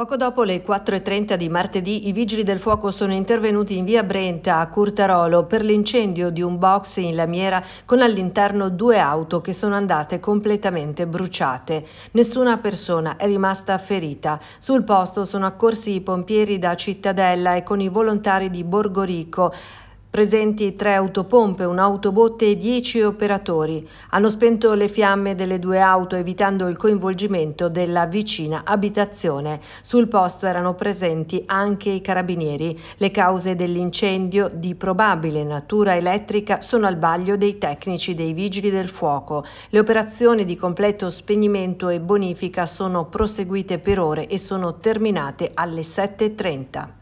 Poco dopo le 4.30 di martedì i vigili del fuoco sono intervenuti in via Brenta a Curtarolo per l'incendio di un box in lamiera con all'interno due auto che sono andate completamente bruciate. Nessuna persona è rimasta ferita. Sul posto sono accorsi i pompieri da Cittadella e con i volontari di Borgorico Presenti tre autopompe, un'autobotte e dieci operatori. Hanno spento le fiamme delle due auto evitando il coinvolgimento della vicina abitazione. Sul posto erano presenti anche i carabinieri. Le cause dell'incendio di probabile natura elettrica sono al vaglio dei tecnici dei vigili del fuoco. Le operazioni di completo spegnimento e bonifica sono proseguite per ore e sono terminate alle 7.30.